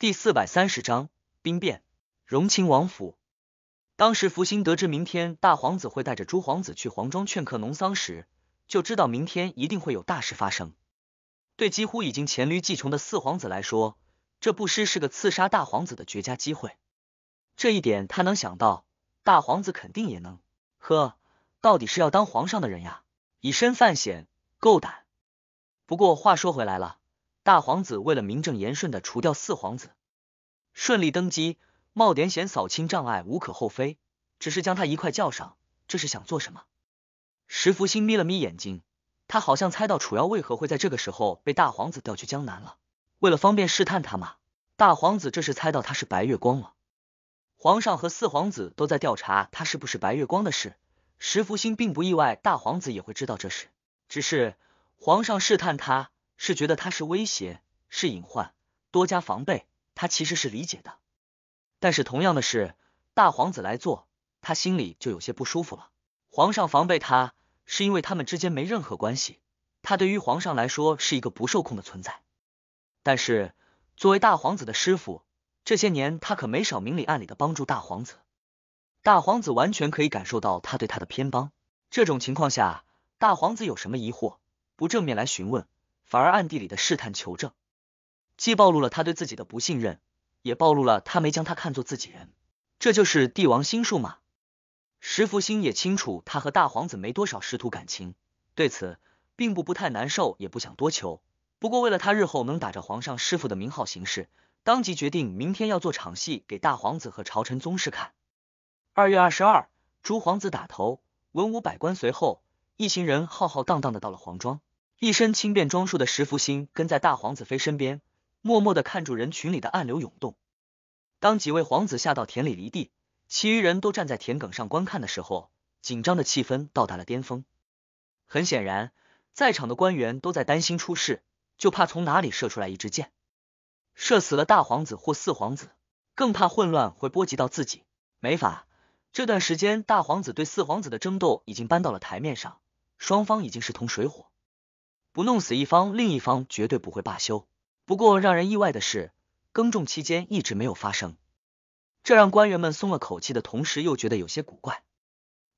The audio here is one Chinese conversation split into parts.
第四百三十章兵变。荣亲王府。当时福星得知明天大皇子会带着诸皇子去皇庄劝客农桑时，就知道明天一定会有大事发生。对几乎已经黔驴技穷的四皇子来说，这不失是个刺杀大皇子的绝佳机会。这一点他能想到，大皇子肯定也能。呵，到底是要当皇上的人呀，以身犯险，够胆。不过话说回来了。大皇子为了名正言顺的除掉四皇子，顺利登基，冒点险扫清障碍无可厚非。只是将他一块叫上，这是想做什么？石福星眯了眯眼睛，他好像猜到楚瑶为何会在这个时候被大皇子调去江南了。为了方便试探他吗？大皇子这是猜到他是白月光了。皇上和四皇子都在调查他是不是白月光的事，石福星并不意外大皇子也会知道这事。只是皇上试探他。是觉得他是威胁，是隐患，多加防备。他其实是理解的，但是同样的事，大皇子来做，他心里就有些不舒服了。皇上防备他，是因为他们之间没任何关系，他对于皇上来说是一个不受控的存在。但是作为大皇子的师傅，这些年他可没少明里暗里的帮助大皇子。大皇子完全可以感受到他对他的偏帮。这种情况下，大皇子有什么疑惑，不正面来询问？反而暗地里的试探求证，既暴露了他对自己的不信任，也暴露了他没将他看作自己人。这就是帝王心术吗？石福星也清楚，他和大皇子没多少师徒感情，对此并不不太难受，也不想多求。不过，为了他日后能打着皇上师傅的名号行事，当即决定明天要做场戏给大皇子和朝臣宗室看。二月二十二，诸皇子打头，文武百官随后，一行人浩浩荡荡的到了皇庄。一身轻便装束的石福星跟在大皇子妃身边，默默的看住人群里的暗流涌动。当几位皇子下到田里犁地，其余人都站在田埂上观看的时候，紧张的气氛到达了巅峰。很显然，在场的官员都在担心出事，就怕从哪里射出来一支箭，射死了大皇子或四皇子，更怕混乱会波及到自己。没法，这段时间大皇子对四皇子的争斗已经搬到了台面上，双方已经是同水火。不弄死一方，另一方绝对不会罢休。不过让人意外的是，耕种期间一直没有发生，这让官员们松了口气的同时，又觉得有些古怪。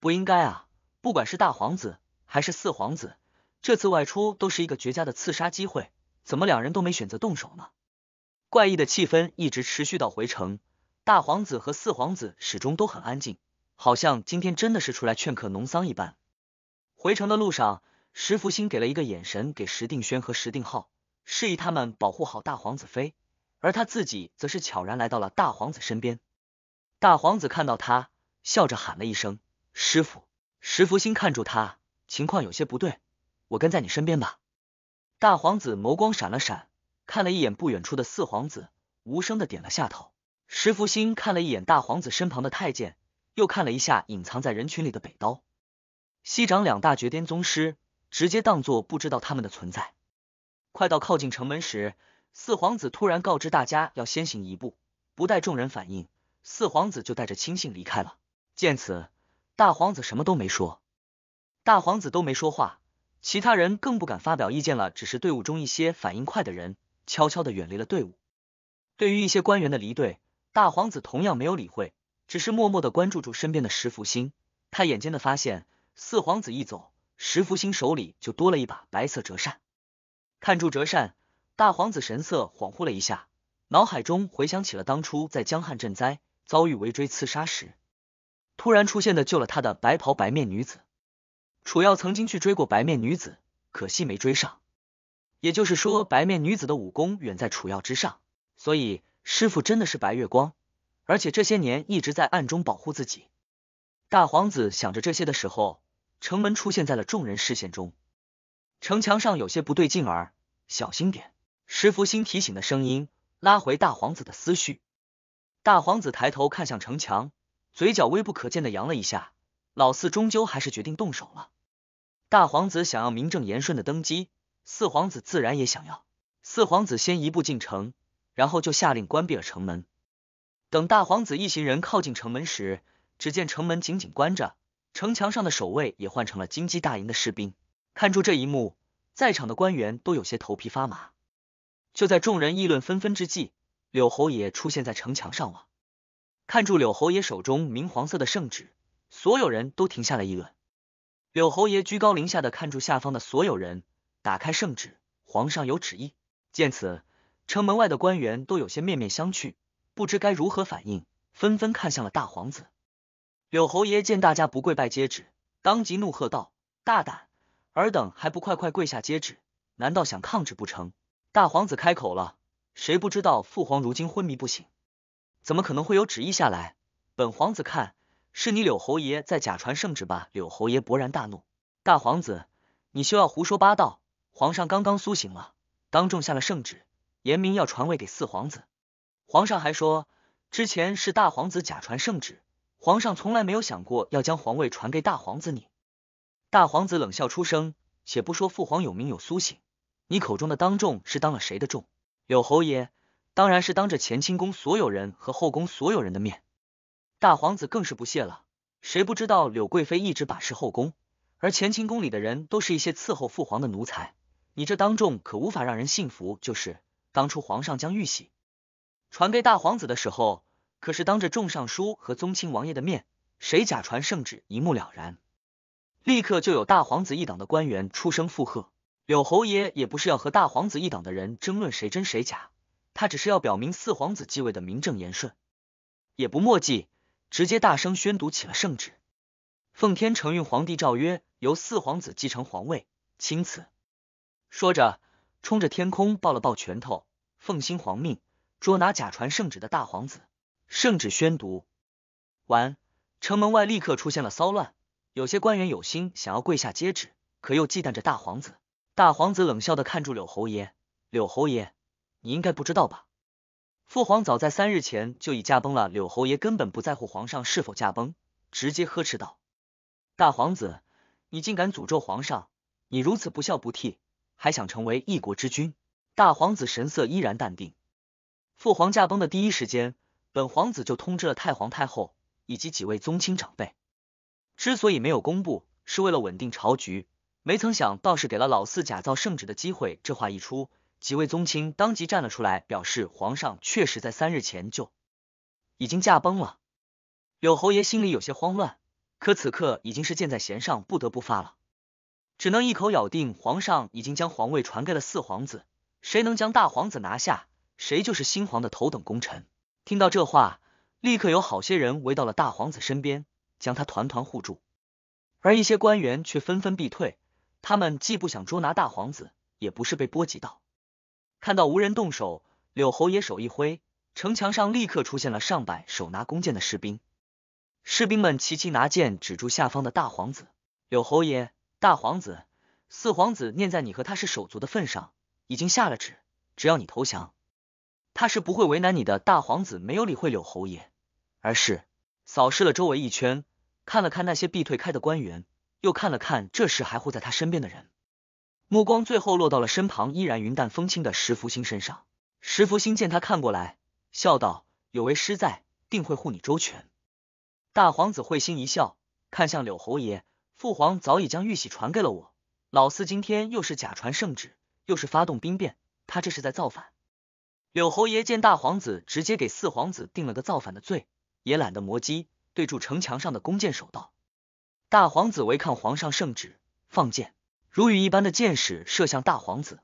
不应该啊！不管是大皇子还是四皇子，这次外出都是一个绝佳的刺杀机会，怎么两人都没选择动手呢？怪异的气氛一直持续到回城，大皇子和四皇子始终都很安静，好像今天真的是出来劝客农桑一般。回城的路上。石福星给了一个眼神给石定轩和石定浩，示意他们保护好大皇子妃，而他自己则是悄然来到了大皇子身边。大皇子看到他，笑着喊了一声：“师傅。”石福星看住他，情况有些不对，我跟在你身边吧。大皇子眸光闪了闪，看了一眼不远处的四皇子，无声的点了下头。石福星看了一眼大皇子身旁的太监，又看了一下隐藏在人群里的北刀、西长两大绝巅宗师。直接当作不知道他们的存在。快到靠近城门时，四皇子突然告知大家要先行一步，不待众人反应，四皇子就带着亲信离开了。见此，大皇子什么都没说，大皇子都没说话，其他人更不敢发表意见了。只是队伍中一些反应快的人悄悄的远离了队伍。对于一些官员的离队，大皇子同样没有理会，只是默默的关注住身边的石福星。他眼尖的发现，四皇子一走。石福星手里就多了一把白色折扇，看住折扇，大皇子神色恍惚了一下，脑海中回想起了当初在江汉赈灾遭遇围追刺杀时，突然出现的救了他的白袍白面女子楚耀曾经去追过白面女子，可惜没追上。也就是说，白面女子的武功远在楚耀之上，所以师傅真的是白月光，而且这些年一直在暗中保护自己。大皇子想着这些的时候。城门出现在了众人视线中，城墙上有些不对劲儿，小心点。石福星提醒的声音拉回大皇子的思绪。大皇子抬头看向城墙，嘴角微不可见的扬了一下。老四终究还是决定动手了。大皇子想要名正言顺的登基，四皇子自然也想要。四皇子先一步进城，然后就下令关闭了城门。等大皇子一行人靠近城门时，只见城门紧紧关着。城墙上的守卫也换成了金鸡大营的士兵。看住这一幕，在场的官员都有些头皮发麻。就在众人议论纷纷之际，柳侯爷出现在城墙上了。看住柳侯爷手中明黄色的圣旨，所有人都停下了议论。柳侯爷居高临下的看住下方的所有人，打开圣旨，皇上有旨意。见此，城门外的官员都有些面面相觑，不知该如何反应，纷纷看向了大皇子。柳侯爷见大家不跪拜接旨，当即怒喝道：“大胆！尔等还不快快跪下接旨？难道想抗旨不成？”大皇子开口了：“谁不知道父皇如今昏迷不醒，怎么可能会有旨意下来？本皇子看是你柳侯爷在假传圣旨吧？”柳侯爷勃然大怒：“大皇子，你休要胡说八道！皇上刚刚苏醒了，当众下了圣旨，严明要传位给四皇子。皇上还说，之前是大皇子假传圣旨。”皇上从来没有想过要将皇位传给大皇子你。大皇子冷笑出声，且不说父皇有名有苏醒，你口中的当众是当了谁的众？柳侯爷当然是当着乾清宫所有人和后宫所有人的面。大皇子更是不屑了，谁不知道柳贵妃一直把持后宫，而乾清宫里的人都是一些伺候父皇的奴才，你这当众可无法让人信服。就是当初皇上将玉玺传给大皇子的时候。可是当着众尚书和宗亲王爷的面，谁假传圣旨一目了然，立刻就有大皇子一党的官员出声附和。柳侯爷也不是要和大皇子一党的人争论谁真谁假，他只是要表明四皇子继位的名正言顺，也不墨迹，直接大声宣读起了圣旨：“奉天承运，皇帝诏曰，由四皇子继承皇位，钦此。说着，冲着天空抱了抱拳头：“奉新皇命，捉拿假传圣旨的大皇子。”圣旨宣读完，城门外立刻出现了骚乱。有些官员有心想要跪下接旨，可又忌惮着大皇子。大皇子冷笑的看住柳侯爷：“柳侯爷，你应该不知道吧？父皇早在三日前就已驾崩了。柳侯爷根本不在乎皇上是否驾崩，直接呵斥道：‘大皇子，你竟敢诅咒皇上！你如此不孝不悌，还想成为一国之君？’”大皇子神色依然淡定。父皇驾崩的第一时间。本皇子就通知了太皇太后以及几位宗亲长辈，之所以没有公布，是为了稳定朝局。没曾想，倒是给了老四假造圣旨的机会。这话一出，几位宗亲当即站了出来，表示皇上确实在三日前就已经驾崩了。柳侯爷心里有些慌乱，可此刻已经是箭在弦上，不得不发了，只能一口咬定皇上已经将皇位传给了四皇子。谁能将大皇子拿下，谁就是新皇的头等功臣。听到这话，立刻有好些人围到了大皇子身边，将他团团护住。而一些官员却纷纷避退，他们既不想捉拿大皇子，也不是被波及到。看到无人动手，柳侯爷手一挥，城墙上立刻出现了上百手拿弓箭的士兵。士兵们齐齐拿剑指住下方的大皇子。柳侯爷，大皇子，四皇子念在你和他是手足的份上，已经下了旨，只要你投降。他是不会为难你的。大皇子没有理会柳侯爷，而是扫视了周围一圈，看了看那些避退开的官员，又看了看这时还护在他身边的人，目光最后落到了身旁依然云淡风轻的石福星身上。石福星见他看过来，笑道：“有为师在，定会护你周全。”大皇子会心一笑，看向柳侯爷：“父皇早已将玉玺传给了我，老四今天又是假传圣旨，又是发动兵变，他这是在造反。”柳侯爷见大皇子直接给四皇子定了个造反的罪，也懒得磨叽，对住城墙上的弓箭手道：“大皇子违抗皇上圣旨，放箭。”如雨一般的箭矢射向大皇子。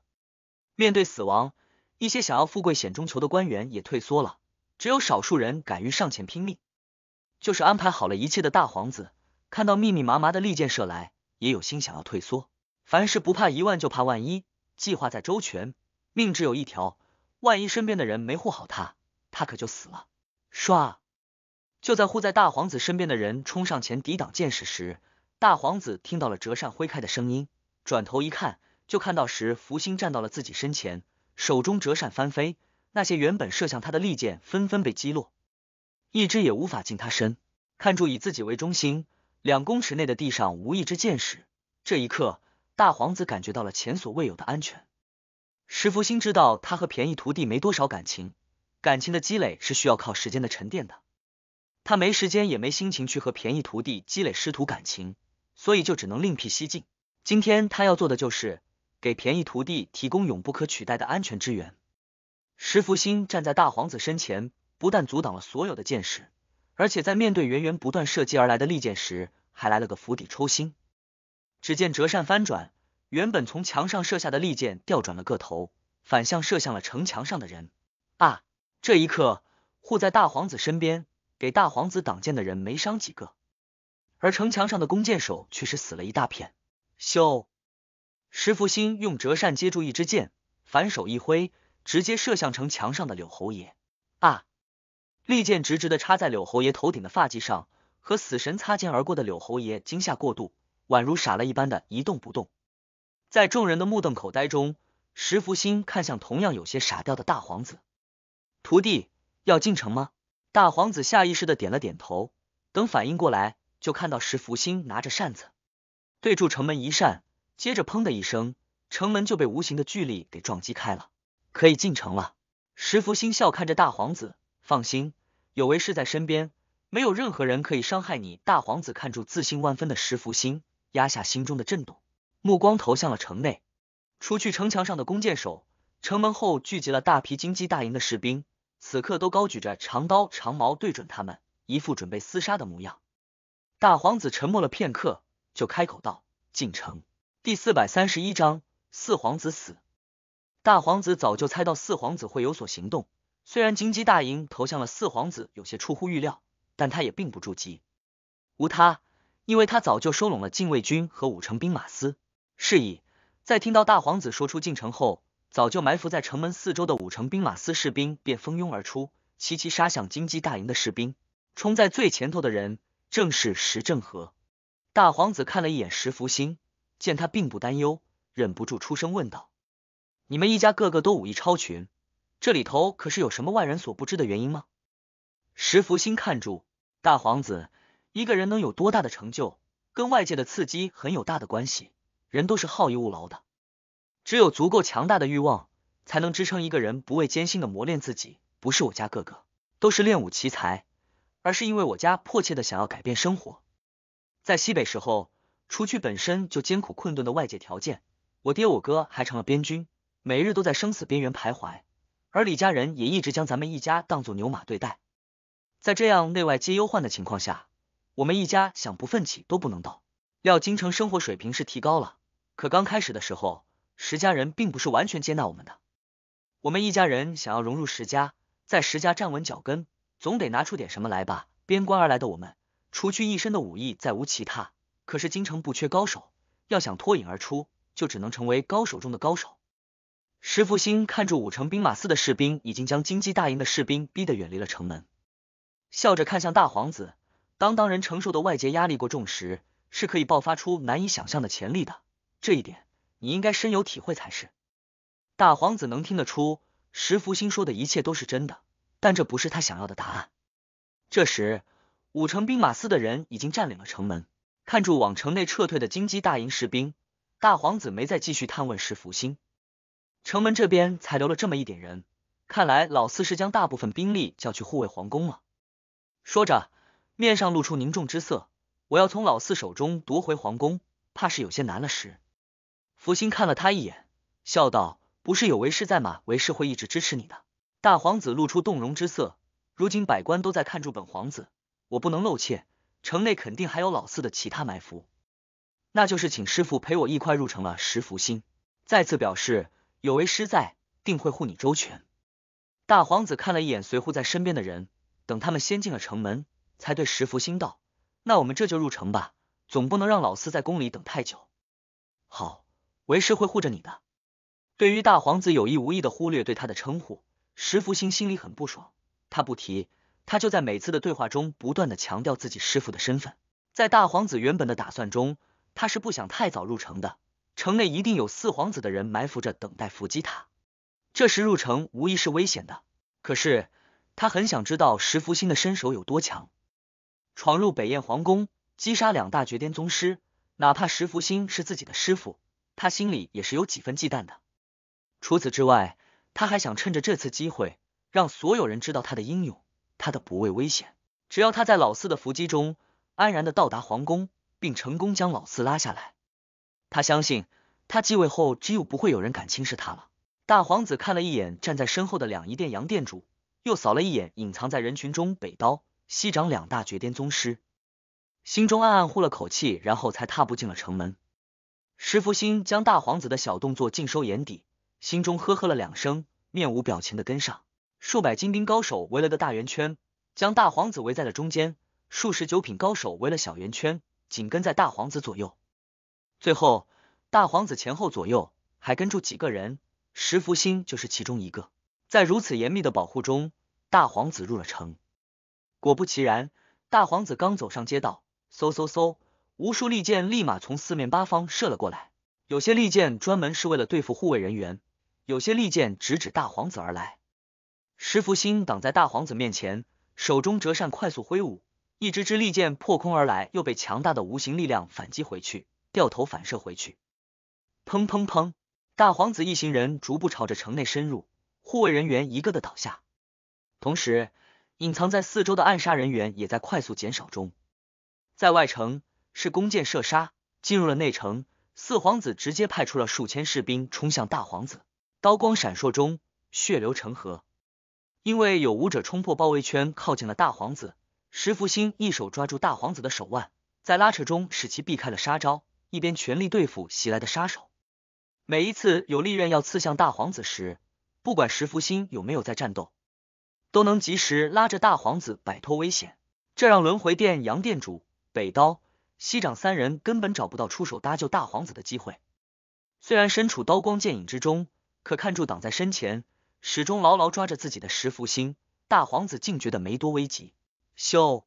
面对死亡，一些想要富贵险中求的官员也退缩了，只有少数人敢于上前拼命。就是安排好了一切的大皇子，看到密密麻麻的利箭射来，也有心想要退缩。凡事不怕一万，就怕万一。计划再周全，命只有一条。万一身边的人没护好他，他可就死了。唰！就在护在大皇子身边的人冲上前抵挡箭矢时，大皇子听到了折扇挥开的声音，转头一看，就看到时福星站到了自己身前，手中折扇翻飞，那些原本射向他的利箭纷纷被击落，一只也无法近他身。看住以自己为中心两公尺内的地上无一只箭矢，这一刻，大皇子感觉到了前所未有的安全。石福星知道他和便宜徒弟没多少感情，感情的积累是需要靠时间的沉淀的。他没时间也没心情去和便宜徒弟积累师徒感情，所以就只能另辟蹊径。今天他要做的就是给便宜徒弟提供永不可取代的安全之源。石福星站在大皇子身前，不但阻挡了所有的箭矢，而且在面对源源不断射击而来的利箭时，还来了个釜底抽薪。只见折扇翻转。原本从墙上射下的利箭调转了个头，反向射向了城墙上的人。啊！这一刻，护在大皇子身边给大皇子挡箭的人没伤几个，而城墙上的弓箭手却是死了一大片。咻！石福星用折扇接住一支箭，反手一挥，直接射向城墙上的柳侯爷。啊！利箭直直的插在柳侯爷头顶的发髻上，和死神擦肩而过的柳侯爷惊吓过度，宛如傻了一般的一动不动。在众人的目瞪口呆中，石福星看向同样有些傻掉的大皇子：“徒弟要进城吗？”大皇子下意识的点了点头。等反应过来，就看到石福星拿着扇子对住城门一扇，接着砰的一声，城门就被无形的巨力给撞击开了，可以进城了。石福星笑看着大皇子：“放心，有为师在身边，没有任何人可以伤害你。”大皇子看住自信万分的石福星，压下心中的震动。目光投向了城内，除去城墙上的弓箭手，城门后聚集了大批金鸡大营的士兵，此刻都高举着长刀长矛，对准他们，一副准备厮杀的模样。大皇子沉默了片刻，就开口道：“进城。”第四百三十一章，四皇子死。大皇子早就猜到四皇子会有所行动，虽然金鸡大营投向了四皇子有些出乎预料，但他也并不着急，无他，因为他早就收拢了禁卫军和五城兵马司。是以，在听到大皇子说出进城后，早就埋伏在城门四周的五城兵马司士兵便蜂拥而出，齐齐杀向金鸡大营的士兵。冲在最前头的人正是石正和。大皇子看了一眼石福星，见他并不担忧，忍不住出声问道：“你们一家个个都武艺超群，这里头可是有什么外人所不知的原因吗？”石福星看住大皇子，一个人能有多大的成就，跟外界的刺激很有大的关系。人都是好逸恶劳的，只有足够强大的欲望，才能支撑一个人不畏艰辛的磨练自己。不是我家哥哥都是练武奇才，而是因为我家迫切的想要改变生活。在西北时候，除去本身就艰苦困顿的外界条件，我爹我哥还成了边军，每日都在生死边缘徘徊，而李家人也一直将咱们一家当做牛马对待。在这样内外皆忧患的情况下，我们一家想不奋起都不能到。料京城生活水平是提高了。可刚开始的时候，石家人并不是完全接纳我们的。我们一家人想要融入石家，在石家站稳脚跟，总得拿出点什么来吧。边关而来的我们，除去一身的武艺，再无其他。可是京城不缺高手，要想脱颖而出，就只能成为高手中的高手。石复兴看着五城兵马司的士兵已经将金鸡大营的士兵逼得远离了城门，笑着看向大皇子。当当人承受的外界压力过重时，是可以爆发出难以想象的潜力的。这一点你应该深有体会才是。大皇子能听得出石福星说的一切都是真的，但这不是他想要的答案。这时，五城兵马司的人已经占领了城门，看住往城内撤退的金鸡大营士兵。大皇子没再继续探问石福星。城门这边才留了这么一点人，看来老四是将大部分兵力叫去护卫皇宫了。说着，面上露出凝重之色。我要从老四手中夺回皇宫，怕是有些难了。时福星看了他一眼，笑道：“不是有为师在吗？为师会一直支持你的。”大皇子露出动容之色。如今百官都在看住本皇子，我不能露怯。城内肯定还有老四的其他埋伏，那就是请师傅陪我一块入城了。石福星再次表示：“有为师在，定会护你周全。”大皇子看了一眼随护在身边的人，等他们先进了城门，才对石福星道：“那我们这就入城吧，总不能让老四在宫里等太久。”好。为师会护着你的。对于大皇子有意无意的忽略对他的称呼，石福星心里很不爽。他不提，他就在每次的对话中不断的强调自己师傅的身份。在大皇子原本的打算中，他是不想太早入城的，城内一定有四皇子的人埋伏着等待伏击他。这时入城无疑是危险的。可是他很想知道石福星的身手有多强。闯入北燕皇宫，击杀两大绝巅宗师，哪怕石福星是自己的师傅。他心里也是有几分忌惮的。除此之外，他还想趁着这次机会，让所有人知道他的英勇，他的不畏危险。只要他在老四的伏击中安然的到达皇宫，并成功将老四拉下来，他相信他继位后，只有不会有人敢轻视他了。大皇子看了一眼站在身后的两仪殿杨殿主，又扫了一眼隐藏在人群中北刀、西长两大绝巅宗师，心中暗暗呼了口气，然后才踏步进了城门。石福星将大皇子的小动作尽收眼底，心中呵呵了两声，面无表情的跟上。数百精兵高手围了个大圆圈，将大皇子围在了中间；数十九品高手围了小圆圈，紧跟在大皇子左右。最后，大皇子前后左右还跟住几个人，石福星就是其中一个。在如此严密的保护中，大皇子入了城。果不其然，大皇子刚走上街道，嗖嗖嗖，无数利箭立马从四面八方射了过来，有些利箭专门是为了对付护卫人员，有些利箭直指大皇子而来。石福星挡在大皇子面前，手中折扇快速挥舞，一支支利箭破空而来，又被强大的无形力量反击回去，掉头反射回去。砰砰砰！大皇子一行人逐步朝着城内深入，护卫人员一个个倒下，同时隐藏在四周的暗杀人员也在快速减少中，在外城。是弓箭射杀，进入了内城。四皇子直接派出了数千士兵冲向大皇子，刀光闪烁中，血流成河。因为有武者冲破包围圈，靠近了大皇子，石福星一手抓住大皇子的手腕，在拉扯中使其避开了杀招，一边全力对付袭来的杀手。每一次有利刃要刺向大皇子时，不管石福星有没有在战斗，都能及时拉着大皇子摆脱危险。这让轮回殿杨殿主北刀。西长三人根本找不到出手搭救大皇子的机会，虽然身处刀光剑影之中，可看住挡在身前，始终牢牢抓着自己的石福星，大皇子竟觉得没多危急。咻，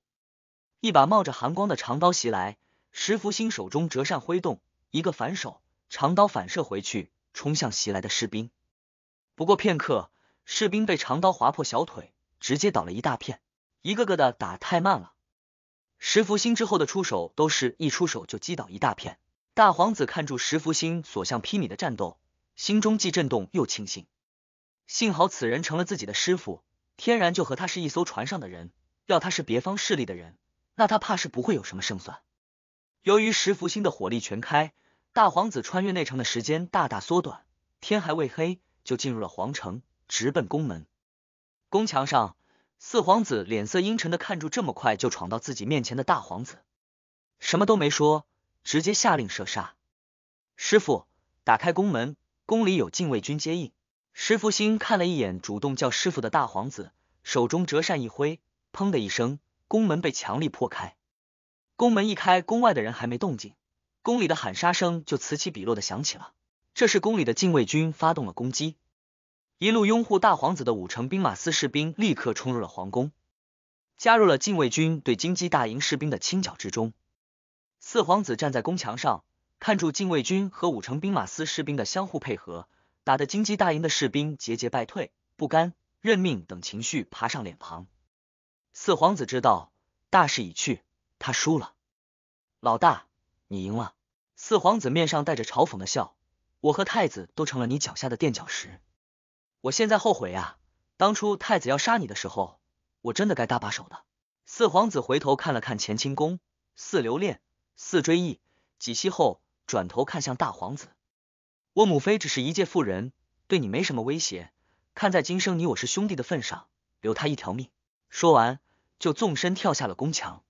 一把冒着寒光的长刀袭来，石福星手中折扇挥动，一个反手，长刀反射回去，冲向袭来的士兵。不过片刻，士兵被长刀划破小腿，直接倒了一大片。一个个的打太慢了。石福星之后的出手，都是一出手就击倒一大片。大皇子看住石福星所向披靡的战斗，心中既震动又庆幸。幸好此人成了自己的师傅，天然就和他是一艘船上的人。要他是别方势力的人，那他怕是不会有什么胜算。由于石福星的火力全开，大皇子穿越内城的时间大大缩短。天还未黑，就进入了皇城，直奔宫门。宫墙上。四皇子脸色阴沉的看住这么快就闯到自己面前的大皇子，什么都没说，直接下令射杀。师傅打开宫门，宫里有禁卫军接应。石福星看了一眼主动叫师傅的大皇子，手中折扇一挥，砰的一声，宫门被强力破开。宫门一开，宫外的人还没动静，宫里的喊杀声就此起彼落的响起了。这是宫里的禁卫军发动了攻击。一路拥护大皇子的五城兵马司士兵立刻冲入了皇宫，加入了禁卫军对金鸡大营士兵的清剿之中。四皇子站在宫墙上，看住禁卫军和五城兵马司士兵的相互配合，打得金鸡大营的士兵节节败退，不甘、认命等情绪爬上脸庞。四皇子知道大势已去，他输了。老大，你赢了。四皇子面上带着嘲讽的笑，我和太子都成了你脚下的垫脚石。我现在后悔呀，当初太子要杀你的时候，我真的该搭把手的。四皇子回头看了看乾清宫，似留恋，似追忆，几息后转头看向大皇子。我母妃只是一介妇人，对你没什么威胁，看在今生你我是兄弟的份上，留他一条命。说完，就纵身跳下了宫墙。